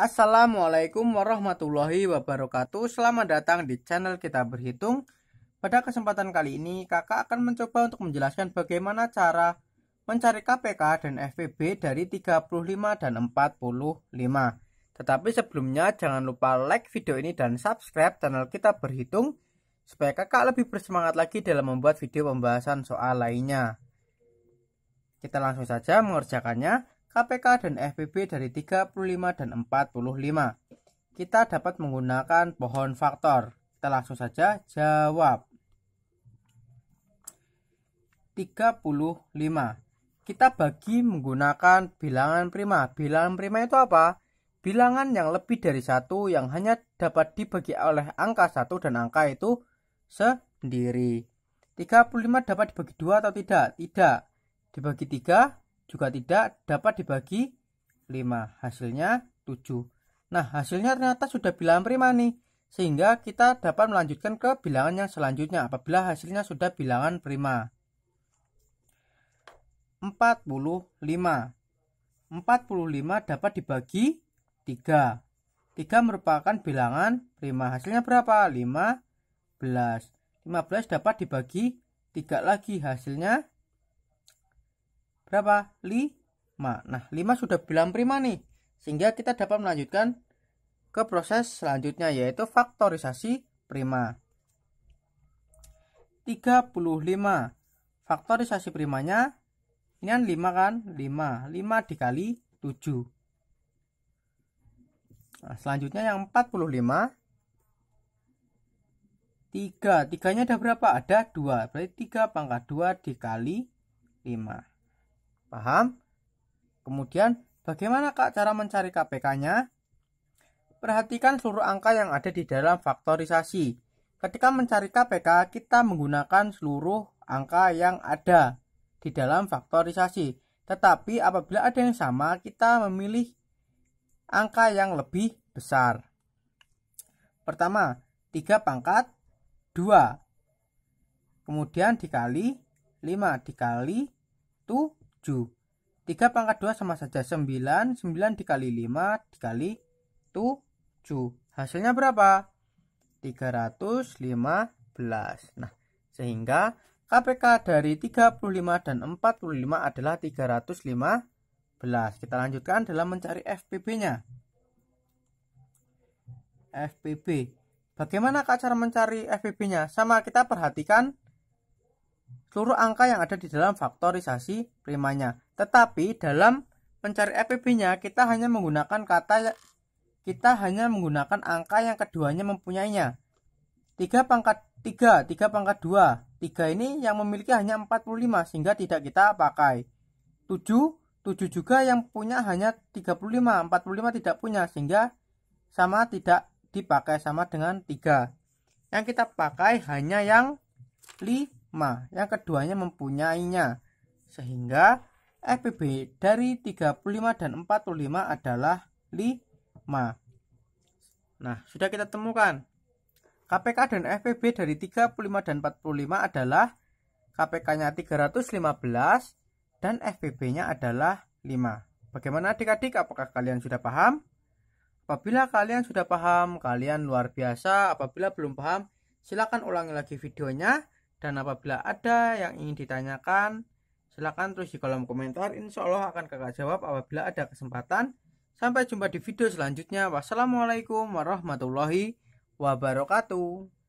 Assalamualaikum warahmatullahi wabarakatuh Selamat datang di channel kita berhitung Pada kesempatan kali ini kakak akan mencoba untuk menjelaskan bagaimana cara Mencari KPK dan FPB dari 35 dan 45 Tetapi sebelumnya jangan lupa like video ini dan subscribe channel kita berhitung Supaya kakak lebih bersemangat lagi dalam membuat video pembahasan soal lainnya Kita langsung saja mengerjakannya KPK dan FPB dari 35 dan 45. Kita dapat menggunakan pohon faktor. Kita langsung saja jawab. 35. Kita bagi menggunakan bilangan prima. Bilangan prima itu apa? Bilangan yang lebih dari satu yang hanya dapat dibagi oleh angka satu dan angka itu sendiri. 35 dapat dibagi dua atau tidak? Tidak. Dibagi tiga? juga tidak dapat dibagi 5. Hasilnya 7. Nah, hasilnya ternyata sudah bilangan prima nih. Sehingga kita dapat melanjutkan ke bilangan yang selanjutnya apabila hasilnya sudah bilangan prima. 45. 45 dapat dibagi 3. 3 merupakan bilangan prima. Hasilnya berapa? 15. 15 dapat dibagi 3 lagi. Hasilnya berapa? 5. Nah, 5 sudah bilang prima nih. Sehingga kita dapat melanjutkan ke proses selanjutnya yaitu faktorisasi prima. 35. Faktorisasi primanya ini kan 5 kan? 5. 5 dikali 7. Nah, selanjutnya yang 45 3. 3-nya ada berapa? Ada 2. Berarti 3 pangkat 2 dikali 5. Paham? Kemudian, bagaimana Kak cara mencari KPK-nya? Perhatikan seluruh angka yang ada di dalam faktorisasi. Ketika mencari KPK, kita menggunakan seluruh angka yang ada di dalam faktorisasi. Tetapi apabila ada yang sama, kita memilih angka yang lebih besar. Pertama, 3 pangkat 2. Kemudian dikali 5 dikali 2. 3 pangkat 2 sama saja 9. 9 dikali 5 dikali 7. Hasilnya berapa? 315. Nah, sehingga KPK dari 35 dan 45 adalah 315. Kita lanjutkan dalam mencari FPB-nya. FPB. Bagaimana cara mencari FPB-nya? Sama kita perhatikan seluruh angka yang ada di dalam faktorisasi primanya. Tetapi dalam pencari fpb nya kita hanya menggunakan kata ya, kita hanya menggunakan angka yang keduanya mempunyainya. 3 pangkat 3, 3 pangkat 2. 3 ini yang memiliki hanya 45 sehingga tidak kita pakai. 7, 7 juga yang punya hanya 35, 45 tidak punya sehingga sama tidak dipakai sama dengan 3. Yang kita pakai hanya yang 5 ma nah, yang keduanya mempunyainya sehingga FPB dari 35 dan 45 adalah 5 nah sudah kita temukan KPK dan FPB dari 35 dan 45 adalah KPK-nya 315 dan FPB-nya adalah 5 bagaimana adik-adik apakah kalian sudah paham Apabila kalian sudah paham, kalian luar biasa. Apabila belum paham, silakan ulangi lagi videonya dan apabila ada yang ingin ditanyakan, silakan terus di kolom komentar. Insya Allah akan kakak jawab apabila ada kesempatan. Sampai jumpa di video selanjutnya. Wassalamualaikum warahmatullahi wabarakatuh.